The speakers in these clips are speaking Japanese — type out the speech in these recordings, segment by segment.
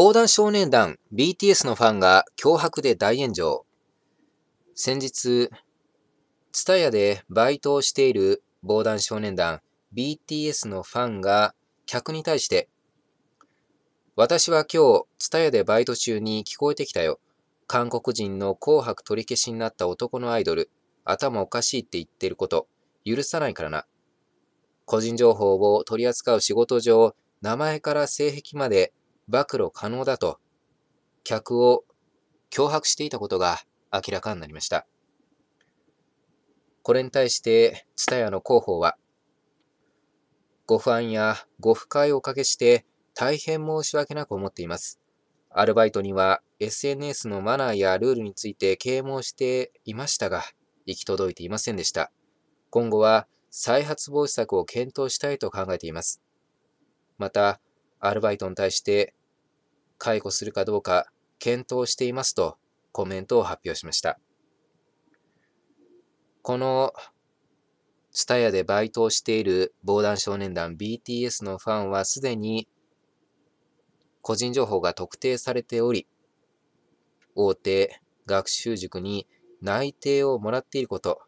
防弾少年団 BTS のファンが脅迫で大炎上。先日、ツタヤでバイトをしている防弾少年団 BTS のファンが客に対して、私は今日、ツタヤでバイト中に聞こえてきたよ。韓国人の紅白取り消しになった男のアイドル、頭おかしいって言ってること、許さないからな。個人情報を取り扱う仕事上、名前から性癖まで暴露可能だと、客を脅迫していたことが明らかになりました。これに対して、タヤの広報は、ご不安やご不快をおかけして大変申し訳なく思っています。アルバイトには SNS のマナーやルールについて啓蒙していましたが、行き届いていませんでした。今後は再発防止策を検討したいと考えています。また、アルバイトに対して解雇するかどうか検討していますとコメントを発表しました。このスタヤでバイトをしている防弾少年団 BTS のファンはすでに個人情報が特定されており、大手学習塾に内定をもらっていること、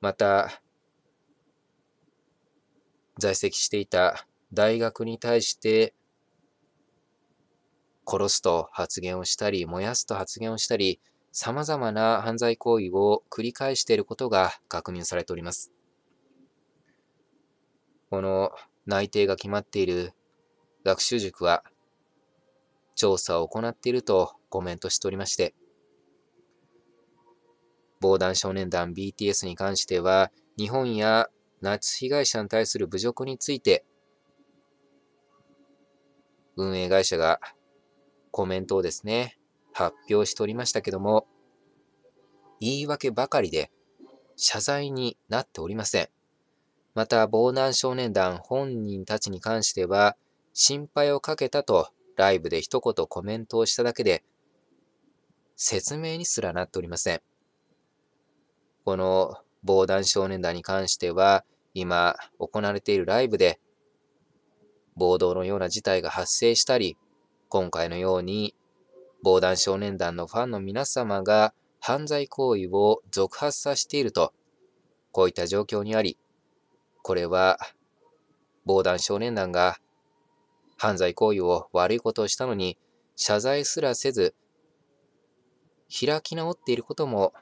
また、在籍していた大学に対して殺すと発言をしたり、燃やすと発言をしたり、様々な犯罪行為を繰り返していることが確認されております。この内定が決まっている学習塾は、調査を行っているとコメントしておりまして、防弾少年団 BTS に関しては、日本や夏被害者に対する侮辱について、運営会社がコメントをですね、発表しておりましたけども、言い訳ばかりで謝罪になっておりません。また、防弾少年団本人たちに関しては、心配をかけたとライブで一言コメントをしただけで、説明にすらなっておりません。この防弾少年団に関しては、今行われているライブで、暴動のような事態が発生したり、今回のように防弾少年団のファンの皆様が犯罪行為を続発させていると、こういった状況にあり、これは防弾少年団が犯罪行為を悪いことをしたのに謝罪すらせず、開き直っていることも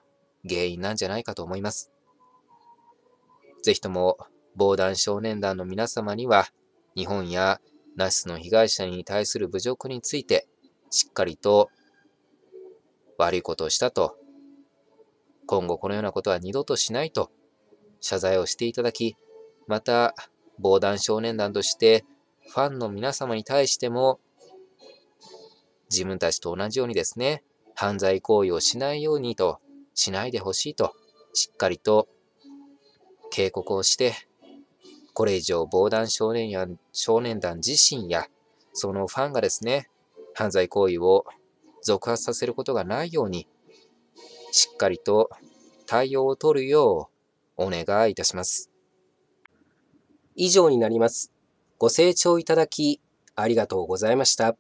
原因なんじゃないかと思います。ぜひとも防弾少年団の皆様には、日本やナスの被害者に対する侮辱について、しっかりと悪いことをしたと、今後このようなことは二度としないと、謝罪をしていただき、また、防弾少年団として、ファンの皆様に対しても、自分たちと同じようにですね、犯罪行為をしないようにと、しないでほしいと、しっかりと警告をして、これ以上、防弾少年や少年団自身や、そのファンがですね、犯罪行為を続発させることがないように、しっかりと対応を取るようお願いいたします。以上になります。ご清聴いただき、ありがとうございました。